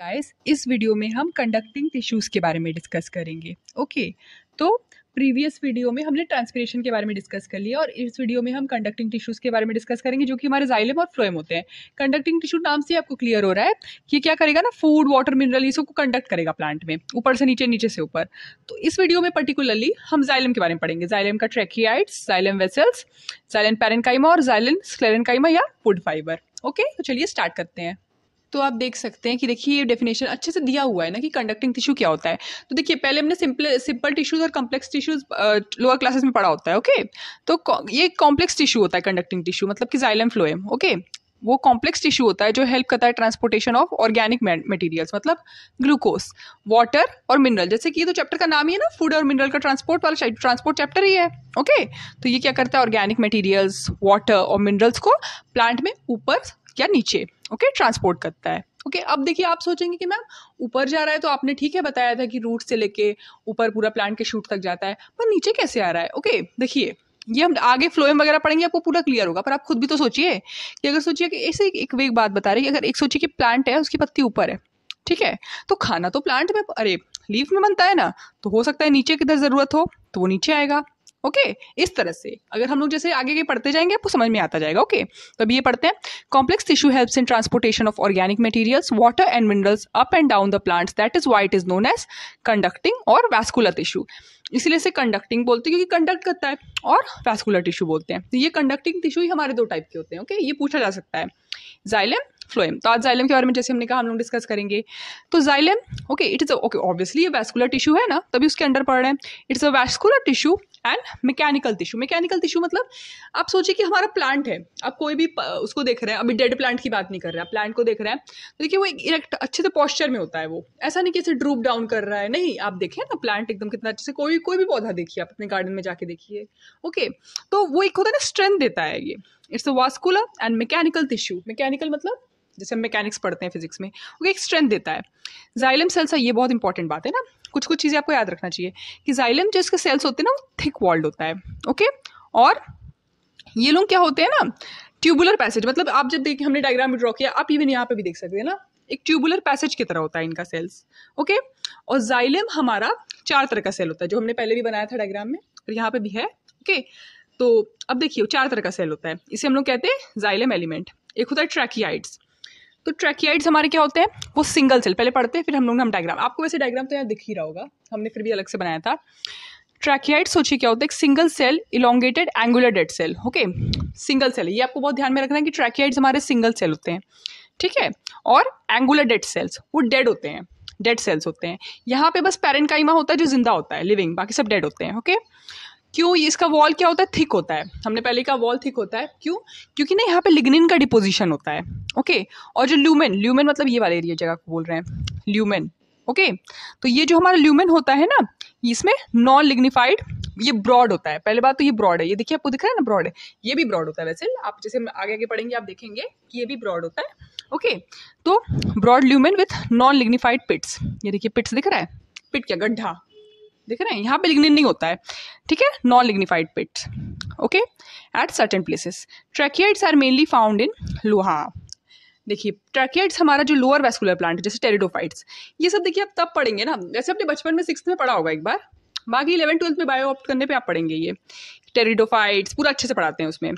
Guys इस video में हम कंडक्टिंग टिश्यूज़ के बारे में डिस्कस करेंगे ओके okay, तो प्रीवियस वीडियो में हमने ट्रांसपिरेशन के बारे में डिस्कस कर लिया और इस वीडियो में हम कंडक्टिंग टिश्यूज़ के बारे में डिस्कस करेंगे जो कि हमारे जाइलम और फ्लोएम होते हैं कंडक्टिंग टिश्यू नाम से आपको क्लियर हो रहा है कि क्या करेगा ना फूड वाटर मिनरल ये सबको कंडक्ट करेगा प्लांट में ऊपर से नीचे नीचे से ऊपर तो इस वीडियो में पर्टिकुलरली हम जाइलम के बारे में पढ़ेंगे जाइलम का tracheids xylem vessels xylem parenchyma और जाइलन स्क्लेरेनकाइमा या फूड फाइबर ओके तो चलिए स्टार्ट करते हैं तो आप देख सकते हैं कि देखिए ये डेफिनेशन अच्छे से दिया हुआ है ना कि कंडक्टिंग टिश्यू क्या होता है तो देखिए पहले हमने सिंपल सिंपल टिश्यूज और कॉम्प्लेक्स टिश्यूज लोअर क्लासेस में पढ़ा होता है ओके तो ये कॉम्प्लेक्स टिश्यू होता है कंडक्टिंग टिश्यू मतलब कि जाइलम फ्लोएम ओके वो कॉम्प्लेक्स टिश्यू होता है जो हेल्प करता है ट्रांसपोर्टेशन ऑफ ऑर्गेनिक मटेरियल्स मतलब ग्लूकोज वाटर और मिनरल जैसे कि ये तो चैप्टर का नाम ही है ना फूड और मिनरल का ट्रांसपोर्ट वाला ट्रांसपोर्ट चैप्टर ही है ओके तो ये क्या करता है ऑर्गेनिक मटेरियल्स वाटर और मिनरल्स को प्लांट में ऊपर या नीचे ओके ट्रांसपोर्ट करता है ओके okay, अब देखिए आप सोचेंगे कि मैम ऊपर जा रहा है तो आपने ठीक है बताया था कि रूट से लेके ऊपर पूरा प्लांट के शूट तक जाता है पर नीचे कैसे आ रहा है ओके okay, देखिए ये हम आगे फ्लोएम वगैरह पढ़ेंगे आपको पूरा क्लियर होगा पर आप खुद भी तो सोचिए कि अगर सोचिए कि ऐसे एक वे बात बता रही है अगर एक सोचिए कि प्लांट है उसकी पत्ती ऊपर है ठीक है तो खाना तो प्लांट में अरे लीफ में बनता है ना तो हो सकता है नीचे किधर ज़रूरत हो तो वो नीचे आएगा ओके okay? इस तरह से अगर हम लोग जैसे आगे के पढ़ते जाएंगे आपको समझ में आता जाएगा ओके okay? तो अब ये पढ़ते हैं complex tissue helps in transportation of organic materials water and minerals up and down the plants that is why it is known as conducting और वैस्कुलर टिश्यू इसीलिए इसे कंडक्टिंग बोलते हैं क्योंकि कंडक्ट करता है और वैस्कुलर टिश्यू बोलते हैं तो ये कंडक्टिंग टिश्यू ही हमारे दो टाइप के होते हैं ओके okay? ये पूछा जा सकता है जाइलम फ्लोएम तो आज जाइलम के बारे में जैसे हमने कहा हम लोग डिस्कस करेंगे तो xylem okay it is okay obviously ये वैस्कुलर टिश्यू है ना तभी उसके अंडर पड़ रहे हैं it's a vascular tissue and mechanical tissue mechanical tissue मतलब आप सोचिए कि हमारा प्लांट है आप कोई भी उसको देख रहे हैं अभी डेड प्लांट की बात नहीं कर रहे हैं प्लांट को देख रहे हैं तो देखिए वो एक इरेक्ट अच्छे से पॉस्चर में होता है वो ऐसा नहीं कि इसे ड्रूप डाउन कर रहा है नहीं आप देखें ना प्लांट एकदम कितना अच्छे से कोई कोई भी पौधा देखिए आप अपने गार्डन में जाके देखिए ओके तो वो एक होता है ना स्ट्रेंथ देता है ये it's a vascular and mechanical tissue mechanical मतलब जैसे हम मैकेनिक्स पढ़ते हैं फिजिक्स में वो एक स्ट्रेंथ देता है जाइलम सेल्स है ये बहुत इंपॉर्टेंट बात है ना कुछ कुछ चीज़ें आपको याद रखना चाहिए कि जाइलम जो इसके सेल्स होते हैं ना वो थिक वॉल्ड होता है ओके और ये लोग क्या होते हैं ना ट्यूबुलर पैसेज मतलब आप जब देखिए हमने डायग्राम में ड्रॉ किया आप इवन यहाँ पे भी देख सकते हैं ना एक ट्यूबुलर पैसेज की तरह होता है इनका सेल्स ओके और जाइलम हमारा चार तरह का सेल होता है जो हमने पहले भी बनाया था डायग्राम में और यहाँ पे भी है ओके तो अब देखिए चार तरह का सेल होता है इसे हम लोग कहते हैं जाइलम एलिमेंट एक होता है ट्रैकियाइड्स तो ट्रैकियाइड्स हमारे क्या होते हैं वो सिंगल सेल पहले पढ़ते हैं फिर हम लोग हम डायग्राम आपको वैसे डायग्राम तो यहाँ दिख ही रहा होगा हमने फिर भी अलग से बनाया था ट्रैकियाइड सोचिए क्या होता है एक single cell elongated angular dead cell okay single cell ये आपको बहुत ध्यान में रखना है कि ट्रैकियाइड्स हमारे सिंगल सेल होते हैं ठीक है और एंगुलर डेड सेल्स वो डेड होते हैं डेड सेल्स होते हैं यहाँ पे बस पेरेंट होता है जो जिंदा होता है लिविंग बाकी सब डेड होते हैं ओके okay? क्यों ये इसका वॉल क्या होता है थिक होता है हमने पहले कहा वॉल थिक होता है क्यों क्योंकि ना यहाँ पे लिग्निन का डिपोजिशन होता है ओके और जो ल्यूमेन ल्यूमेन मतलब ये वाले एरिया जगह को बोल रहे हैं ल्यूमेन ओके तो ये जो हमारा ल्यूमेन होता है ना इसमें नॉन लिग्निफाइड ये ब्रॉड होता है पहले बात तो ये ब्रॉड है ये देखिए आपको दिख रहा है ना ब्रॉड है ये भी ब्रॉड होता है वैसे आप जैसे आगे आगे पढ़ेंगे आप देखेंगे कि ये भी ब्रॉड होता है ओके तो broad lumen with non lignified pits ये देखिए पिट्स दिख रहा है पिट क्या गड्ढा देख रहे हैं यहाँ पे लिग्निन नहीं होता है ठीक है non lignified pits okay at certain places tracheids are mainly found in लोहा देखिए ट्रैकियड्स हमारा जो लोअर वेस्कुलर प्लांट है जैसे टेरिडोफाइट्स ये सब देखिए आप तब पढ़ेंगे ना जैसे आपने बचपन में सिक्स में पढ़ा होगा एक बार बाकी इलेवन ट्वेल्थ में बायो ऑप्ट करने पे आप पढ़ेंगे ये टेरिडोफाइट्स पूरा अच्छे से पढ़ाते हैं उसमें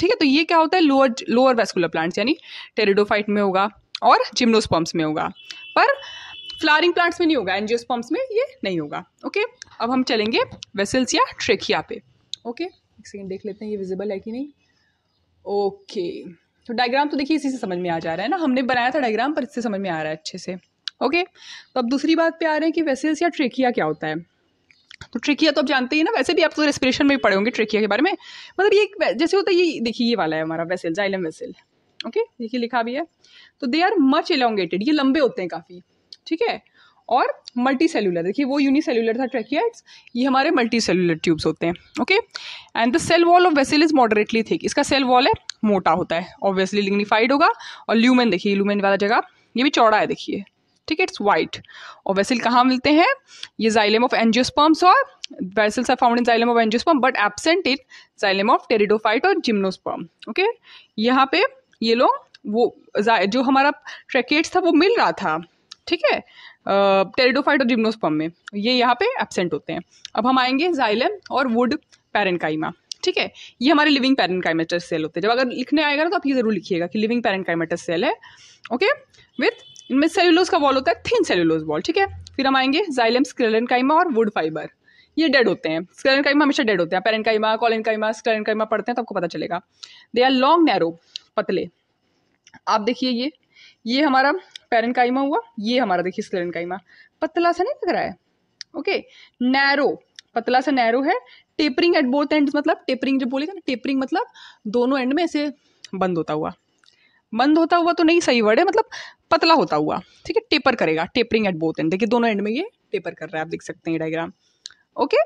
ठीक है तो ये क्या होता है लोअर लोअर वेस्कुलर प्लांट्स यानी टेरिडोफाइट में होगा और जिम्नोस्पम्स में होगा पर फ्लारिंग प्लांट्स में नहीं होगा एनजियोस्पम्स में ये नहीं होगा ओके अब हम चलेंगे वेसल्स या ट्रेकिया पे ओके एक सेकेंड देख लेते हैं ये विजिबल है कि नहीं ओके तो डायग्राम तो देखिए इसी से समझ में आ जा रहा है ना हमने बनाया था डायग्राम पर इससे समझ में आ रहा है अच्छे से ओके तो अब दूसरी बात पे आ रहे हैं कि वेसल्स या ट्रेकिया क्या होता है तो ट्रिकिया तो आप जानते ही ना वैसे भी आप तो रेस्पिरेशन में पढ़े होंगे ट्रिकिया के बारे में मतलब ये जैसे होता है ये देखिए ये वाला है हमारा वेसल जाइलम वेसल ओके देखिए लिखा भी है तो दे आर मच एलोंगेटेड ये लंबे होते हैं काफ़ी ठीक है और मल्टी सेलुलर देखिए वो यूनिसेलुलर था ट्रैकियाइड्स ये हमारे मल्टी सेलुलर ट्यूब्स होते हैं okay and the cell wall of vessel is moderately thick इसका सेल वॉल है मोटा होता है ऑब्वियसली लिग्निफाइड होगा और ल्यूमेन देखिए ल्यूमेन वाला जगह ये भी चौड़ा है देखिए ठीक है इट्स वाइट और वेसल कहाँ मिलते हैं ये जाइलम ऑफ एनजियोस्पम्स और vessels are found in xylem of angiosperm but absent in xylem of pteridophyte और जिम्नोस्पर्म ओके यहाँ पे ये लोग वो जो हमारा ट्रैकेट्स था वो मिल रहा था ठीक है टेरिडोफाइट और जिम्नोस्पर्म में ये यहाँ पे एबसेंट होते हैं अब हम आएंगे जाइलम और वुड पैरेंकाइमा ठीक है ये हमारे लिविंग पैरेंकाइमेटर सेल होते हैं जब अगर लिखने आएगा ना तो आप ये जरूर लिखिएगा कि लिविंग पैरेंकाइमेटर सेल है ओके विथ इनमें सेलुलोज का वॉल होता है थिन सेलुलोज वॉल ठीक है फिर हम आएंगे जाइलम स्क्रेलेनकाइमा और वुड फाइबर ये डेड होते हैं स्क्लेनकाइमा हमेशा डेड होते हैं पैरेंकाइमा कॉलेनकाइमा स्क्लेनकाइमा पढ़ते हैं तो आपको पता चलेगा दे आर लॉन्ग नैरो पतले आप देखिए ये ये हमारा पेरेंकाइमा हुआ ये हमारा देखिए स्क्लेरेंकाइमा पतला सा नहीं लग रहा है ओके नैरो पतला सा नैरो है टेपरिंग एट बोथ एंड मतलब टेपरिंग जब बोलेगा ना टेपरिंग मतलब दोनों एंड में ऐसे बंद होता हुआ बंद होता हुआ तो नहीं सही वर्ड है मतलब पतला होता हुआ ठीक है टेपर करेगा टेपरिंग एट बोथ एंड देखिए दोनों एंड में ये टेपर कर रहा है आप देख सकते हैं डायग्राम ओके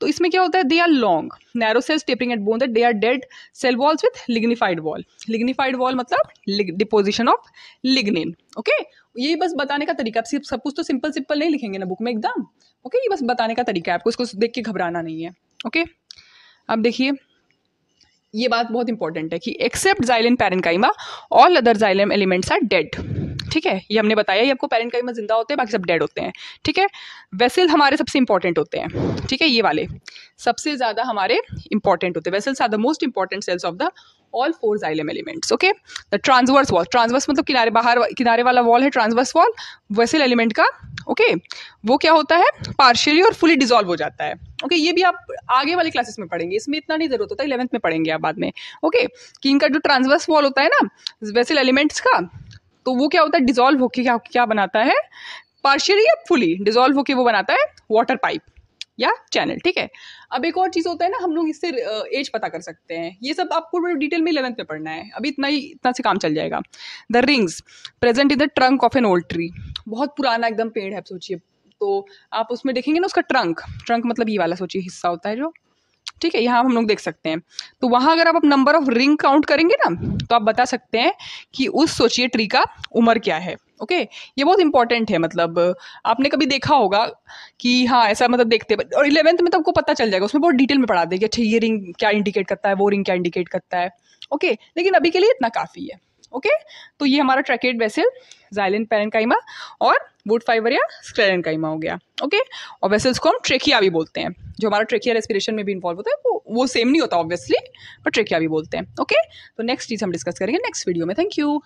तो इसमें क्या होता है they are long narrow cells tapering at both that they are dead cell walls with lignified wall lignified wall मतलब डिपोजिशन ऑफ लिग्निन ओके ये बस बताने का तरीका आप सब कुछ तो सिंपल सिंपल नहीं लिखेंगे ना बुक में एकदम ओके ये बस बताने का तरीका है आपको इसको देख के घबराना नहीं है ओके अब देखिए ये बात बहुत इंपॉर्टेंट है कि except xylem parenchyma all other xylem elements are dead ठीक है ये हमने बताया ये आपको पेरेंट काइमा जिंदा होते हैं बाकी सब डेड होते हैं ठीक है वेसल हमारे सबसे इंपॉर्टेंट होते हैं ठीक है ये वाले सबसे ज़्यादा हमारे इंपॉर्टेंट होते हैं vessels are the most important cells of the all four xylem elements okay the transverse wall transverse मतलब किनारे बाहर किनारे वाला वॉल है ट्रांसवर्स वॉल वेसल एलिमेंट का ओके okay? वो क्या होता है पार्शियली और फुली डिजॉल्व हो जाता है ओके okay, ये भी आप आगे वाली क्लासेस में पढ़ेंगे इसमें इतना नहीं जरूरत होता इलेवंथ में पढ़ेंगे आप बाद में ओके okay? कि इनका जो ट्रांसवर्स वॉल होता है ना वेसल एलिमेंट्स का तो वो क्या होता है डिजोल्व होके क्या क्या बनाता है पार्शियली या फुली डिजोल्व होके वो बनाता है वाटर पाइप या चैनल ठीक है अब एक और चीज़ होता है ना हम लोग इससे एज पता कर सकते हैं ये सब आपको डिटेल में इलेवंथ में पढ़ना है अभी इतना ही इतना से काम चल जाएगा the rings present in the trunk of an old tree बहुत पुराना एकदम पेड़ है सोचिए तो आप उसमें देखेंगे ना उसका ट्रंक ट्रंक मतलब ये वाला सोचिए हिस्सा होता है जो ठीक है यहाँ हम लोग देख सकते हैं तो वहाँ अगर आप नंबर ऑफ रिंग काउंट करेंगे ना तो आप बता सकते हैं कि उस सोचिए ट्री का उम्र क्या है ओके ये बहुत इंपॉर्टेंट है मतलब आपने कभी देखा होगा कि हाँ ऐसा मतलब देखते और इलेवेंथ में तो आपको पता चल जाएगा उसमें बहुत डिटेल में पढ़ा देगी अच्छा ये रिंग क्या इंडिकेट करता है वो रिंग क्या इंडिकेट करता है ओके लेकिन अभी के लिए इतना काफ़ी है ओके तो ये हमारा ट्रैकेट वेसल जाइलिन पेरेंकाइमा और वुड फाइबर या स्क्लेरेंकाइमा हो गया ओके और वेसल्स को हम ट्रेकिया भी बोलते हैं जो हमारा ट्रेकिया रेस्पिरेशन में भी इन्वॉल्व होता है वो वो सेम नहीं होता ऑब्वियसली पर ट्रेकिया भी बोलते हैं ओके तो नेक्स्ट चीज़ हम डिस्कस करेंगे नेक्स्ट वीडियो में थैंक यू